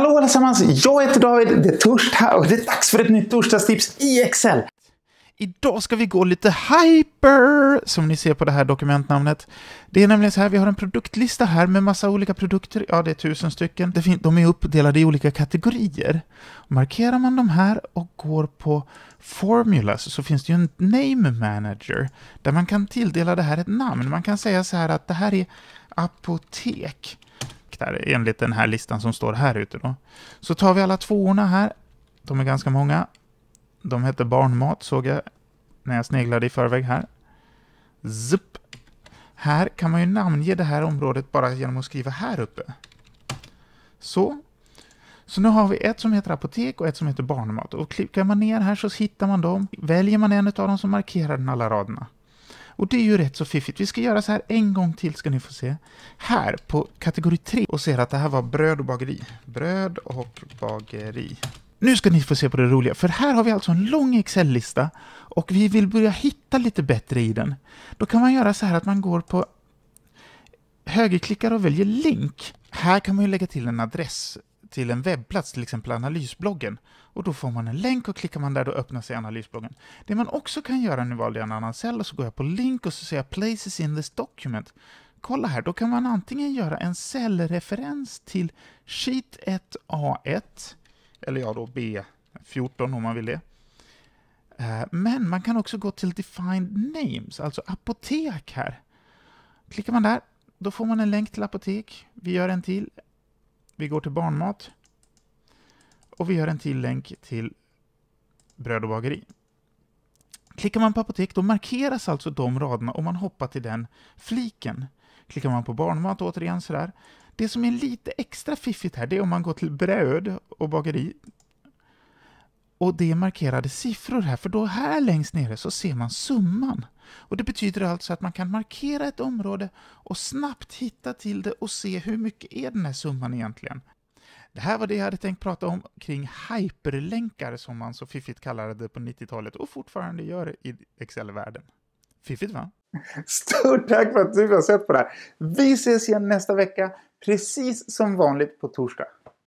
Hallå allesammans! Jag heter David, det är torsdag och det är dags för ett nytt torsdagstips i Excel! Idag ska vi gå lite hyper, som ni ser på det här dokumentnamnet. Det är nämligen så här, vi har en produktlista här med massa olika produkter, ja det är tusen stycken. De är uppdelade i olika kategorier. Markerar man de här och går på formulas så finns det ju en name manager där man kan tilldela det här ett namn. Man kan säga så här att det här är apotek sikt enligt den här listan som står här ute då. Så tar vi alla tvåorna här. De är ganska många. De heter barnmat, såg jag när jag sneglade i förväg här. Zup. Här kan man ju namnge det här området bara genom att skriva här uppe. Så. Så nu har vi ett som heter apotek och ett som heter barnmat. Och klickar man ner här så hittar man dem. Väljer man en av dem så markerar den alla raderna. Och det är ju rätt så fiffigt. Vi ska göra så här en gång till ska ni få se. Här på kategori 3 och ser att det här var bröd och bageri. Bröd och bageri. Nu ska ni få se på det roliga, för här har vi alltså en lång Excel-lista och vi vill börja hitta lite bättre i den. Då kan man göra så här att man går på högerklickar och väljer länk. Här kan man ju lägga till en adress till en webbplats, till exempel analysbloggen. Och då får man en länk och klickar man där då öppnar sig analysbloggen. Det man också kan göra, nu valde jag en annan cell och så går jag på link och så säger jag places in this document. Kolla här, då kan man antingen göra en cellreferens till sheet 1A1, eller ja då B14 om man vill det. Eh, men man kan också gå till Defined Names, alltså apotek här. Klickar man där, då får man en länk till apotek. Vi gör en till, vi går till barnmat. Och vi gör en till länk till bröd och bageri. Klickar man på apotek då markeras alltså de raderna om man hoppar till den fliken. Klickar man på barnmat återigen sådär. Det som är lite extra fiffigt här, det är om man går till bröd och bageri. Och det är markerade siffror här, för då här längst nere så ser man summan. Och Det betyder alltså att man kan markera ett område och snabbt hitta till det och se hur mycket är den här summan egentligen. Det här var det jag hade tänkt prata om kring hyperlänkar som man så fiffigt kallade det på 90-talet och fortfarande gör i Excel-världen. Fiffigt va? Stort tack för att du har sett på det här! Vi ses igen nästa vecka, precis som vanligt på torsdag.